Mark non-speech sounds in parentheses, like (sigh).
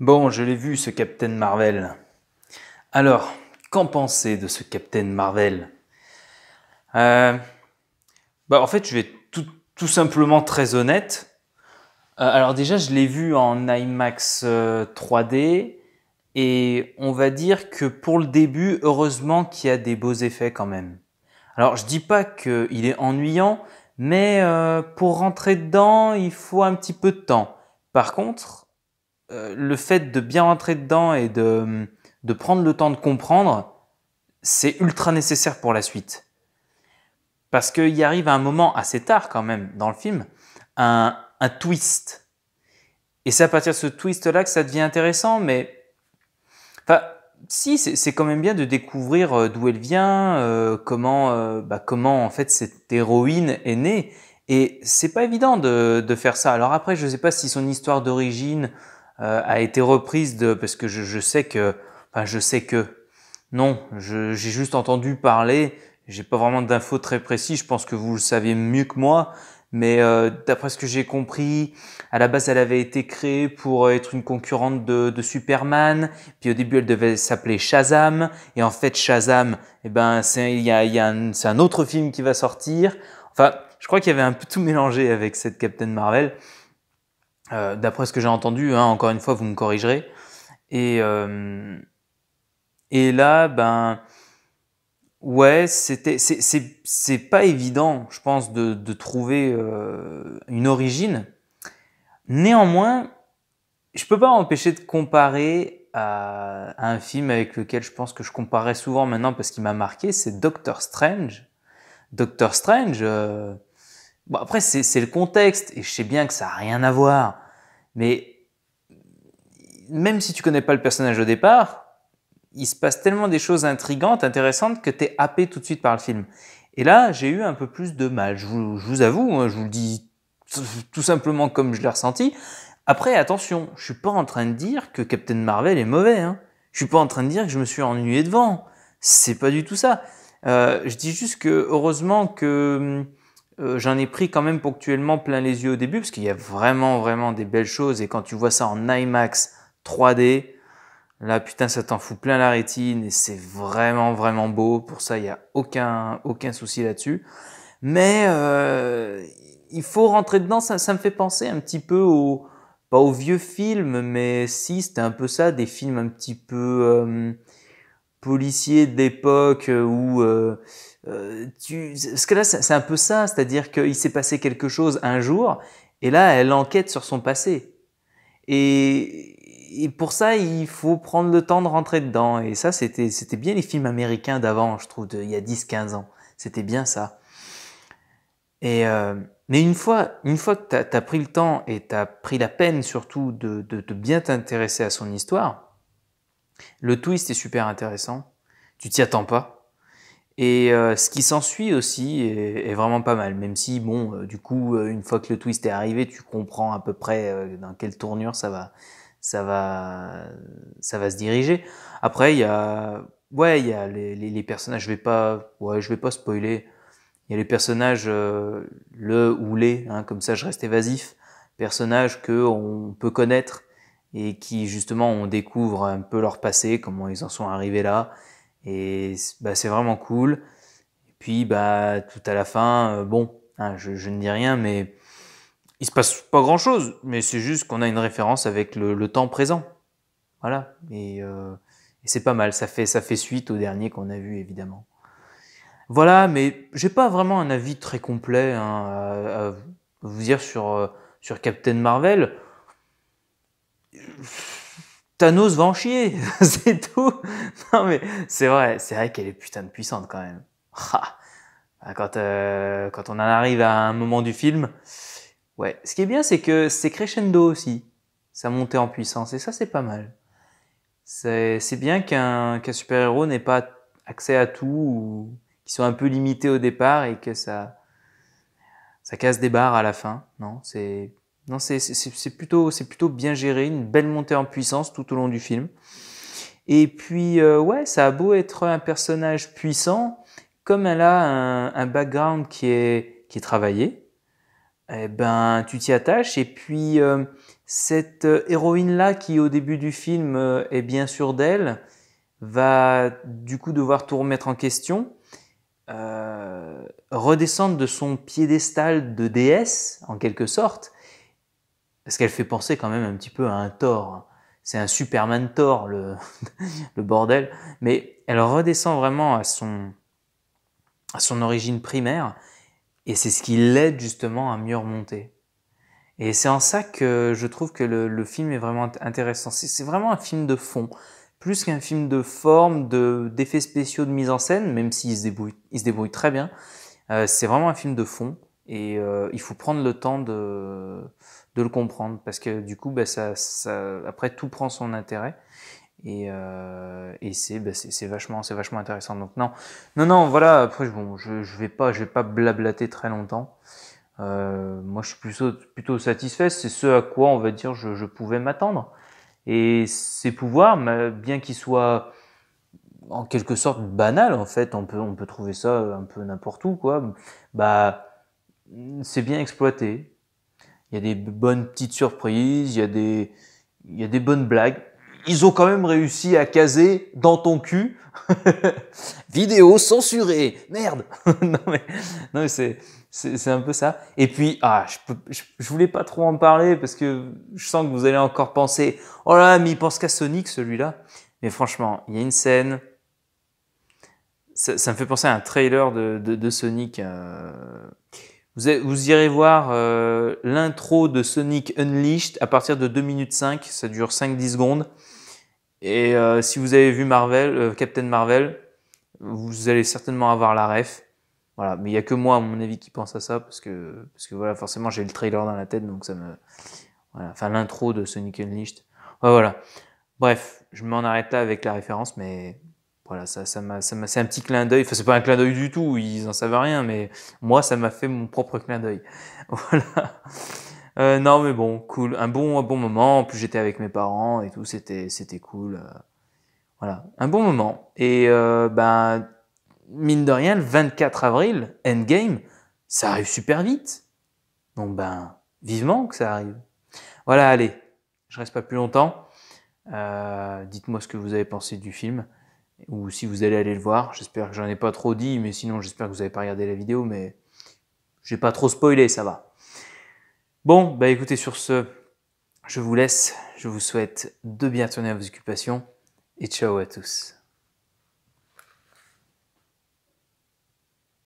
Bon, je l'ai vu ce Captain Marvel. Alors, qu'en pensez de ce Captain Marvel euh, bah, En fait, je vais tout, tout simplement très honnête. Euh, alors déjà, je l'ai vu en IMAX 3D. Euh, et on va dire que pour le début, heureusement qu'il y a des beaux effets quand même. Alors je dis pas qu'il est ennuyant, mais pour rentrer dedans, il faut un petit peu de temps. Par contre, euh, le fait de bien rentrer dedans et de, prendre le temps de comprendre, c'est ultra nécessaire pour la suite. Parce qu'il arrive à un moment assez tard quand même dans le film, un, twist. Et c'est à partir de ce twist-là que ça devient intéressant, mais... Enfin, si, c'est quand même bien de découvrir euh, d'où elle vient, euh, comment, bah, comment en fait cette héroïne est née. Et c'est pas évident de, de, faire ça. Alors après, je sais pas si son histoire d'origine euh, a été reprise de parce que je, sais que enfin je sais que non j'ai juste entendu parler j'ai pas vraiment d'infos très précises je pense que vous le savez mieux que moi mais euh, d'après ce que j'ai compris à la base elle avait été créée pour être une concurrente de, Superman puis au début elle devait s'appeler Shazam et en fait Shazam eh ben c'est y a, un, c'est un autre film qui va sortir enfin je crois qu'il y avait un peu tout mélangé avec cette Captain Marvel euh, d'après ce que j'ai entendu, hein, encore une fois, vous me corrigerez. Et, euh, et là, ben, ouais, c'était, c'est, pas évident, je pense, de, trouver euh, une origine. Néanmoins, je peux pas m'empêcher de comparer à, un film avec lequel je pense que je comparais souvent maintenant parce qu'il m'a marqué, c'est Doctor Strange. Doctor Strange Bon, après, c'est le contexte, et je sais bien que ça n'a rien à voir. Mais même si tu connais pas le personnage au départ, il se passe tellement des choses intrigantes, intéressantes, que tu es happé tout de suite par le film. Et là, j'ai eu un peu plus de mal. Je vous, je vous avoue, hein, je vous le dis tout simplement comme je l'ai ressenti. Après, attention, je suis pas en train de dire que Captain Marvel est mauvais. Hein. Je suis pas en train de dire que je me suis ennuyé devant. C'est pas du tout ça. Euh, je dis juste que heureusement que hum, euh, j'en ai pris quand même ponctuellement plein les yeux au début, parce qu'il y a vraiment, vraiment des belles choses. Et quand tu vois ça en IMAX 3D, là, putain, ça t'en fout plein la rétine, et c'est vraiment, vraiment beau. Pour ça, il n'y a aucun, aucun souci là-dessus. Mais euh, il faut rentrer dedans, ça, ça me fait penser un petit peu au, pas aux vieux films, mais si, c'était un peu ça, des films un petit peu euh, policiers d'époque euh, où euh, euh, parce que là, c'est un peu ça, c'est-à-dire qu'il s'est passé quelque chose un jour, et là, elle enquête sur son passé. Et, pour ça, il faut prendre le temps de rentrer dedans. Et ça, c'était bien les films américains d'avant, je trouve, il y a 10-15 ans. C'était bien ça. Et, euh, mais une fois, une que tu as, pris le temps et tu as pris la peine surtout de, de bien t'intéresser à son histoire, le twist est super intéressant. Tu t'y attends pas et euh, ce qui s'ensuit aussi est, vraiment pas mal, même si, bon, euh, du coup, euh, une fois que le twist est arrivé, tu comprends à peu près dans quelle tournure ça va, ça va, ça va se diriger. Après, il y a, ouais, il y a les, personnages, je vais pas, ouais, je vais pas spoiler. Il y a les personnages, le ou les, hein, comme ça je reste évasif, personnages qu'on peut connaître et qui justement on découvre un peu leur passé, comment ils en sont arrivés là, et bah, c'est vraiment cool. Et puis, bah, tout à la fin, euh, bon, hein, je, ne dis rien, mais il se passe pas grand chose. Mais c'est juste qu'on a une référence avec le, temps présent. Voilà. Euh, et, c'est pas mal. Ça fait, ça fait suite au dernier qu'on a vu, évidemment. Voilà, mais j'ai pas vraiment un avis très complet hein, à, à, vous dire sur, euh, sur Captain Marvel. Thanos va en chier, (laughs) c'est tout. Non mais c'est vrai, c'est vrai qu'elle est putain de puissante quand même. (laughs) Ah, quand, euh, quand on en arrive à un moment du film, ouais. Ce qui est bien, c'est que c'est crescendo aussi, Ça montée en puissance, et ça c'est pas mal. C'est bien qu'un qu'un super-héros n'ait pas accès à tout, ou qu'ils soit un peu limité au départ et que ça, ça casse des barres à la fin. Non, c'est non, c'est plutôt, plutôt bien géré, une belle montée en puissance tout au long du film. Et puis, euh, ouais, ça a beau être un personnage puissant, comme elle a un, background qui est, qui est travaillé, eh ben, tu t'y attaches. Et puis, euh, cette héroïne-là, qui au début du film euh, est bien sûre d'elle, va du coup devoir tout remettre en question, redescendre de son piédestal de déesse, en quelque sorte, parce qu'elle fait penser quand même un petit peu à un Thor. C'est un Superman Thor, (laughs) le, bordel. Mais elle redescend vraiment à son, à son origine primaire, et c'est ce qui l'aide justement à mieux remonter. Et c'est en ça que je trouve que le, film est vraiment intéressant. C'est vraiment un film de fond, plus qu'un film de forme, de d'effets spéciaux, de mise en scène, même s'il se débrouille, il se débrouille très bien. Euh, c'est vraiment un film de fond et euh, il faut prendre le temps de, de, le comprendre parce que du coup, bah, ça, ça, après, tout prend son intérêt. Et, euh, et c'est bah, vachement, vachement intéressant. Donc non, non, non, voilà. Après, bon, je, je vais pas, je vais pas blablater très longtemps. Euh, moi, je suis plutôt, plutôt satisfait. C'est ce à quoi, on va dire, je, pouvais m'attendre. Et ces pouvoirs, bien qu'ils soient en quelque sorte banal en fait on peut on peut trouver ça un peu n'importe où quoi bah c'est bien exploité. Il y a des bonnes petites surprises, il y a des, il y a des bonnes blagues. Ils ont quand même réussi à caser dans ton cul. (laughs) Vidéo censurée. Merde. (laughs) non mais, non mais c'est, c'est un peu ça. Et puis, ah, je, peux, je, voulais pas trop en parler parce que je sens que vous allez encore penser, oh là, mais il pense qu'à Sonic celui-là. Mais franchement, il y a une scène. Ça, ça, me fait penser à un trailer de, de, de Sonic. Euh, vous, irez voir euh, l'intro de Sonic Unleashed à partir de 2 minutes 5, ça dure 5-10 secondes. Et euh, si vous avez vu Marvel, euh, Captain Marvel, vous allez certainement avoir la ref. Voilà, mais il n'y a que moi, à mon avis, qui pense à ça, parce que, parce que voilà, forcément, j'ai le trailer dans la tête, donc ça me. Voilà, enfin, l'intro de Sonic Unleashed. voilà. Bref, je m'en arrête là avec la référence, mais voilà, ça, ça m'a, c'est un petit clin d'œil. Enfin, c'est pas un clin d'œil du tout, ils en savent rien, mais moi, ça m'a fait mon propre clin d'œil. (laughs) Voilà. Euh, non, mais bon, cool. Un bon, bon moment. En plus, j'étais avec mes parents et tout, c'était, c'était cool. Euh. Voilà, un bon moment. Et euh, ben, mine de rien, 24 avril, Endgame, ça arrive super vite. Donc ben, vivement que ça arrive. Voilà, allez, je reste pas plus longtemps. dites-moi ce que vous avez pensé du film ou si vous allez aller le voir. J'espère que j'en ai pas trop dit, mais sinon j'espère que vous n'avez pas regardé la vidéo, mais j'ai pas trop spoilé, ça va. Bon, bah écoutez, sur ce, je vous laisse, je vous souhaite de bien tourner à vos occupations, et ciao à tous.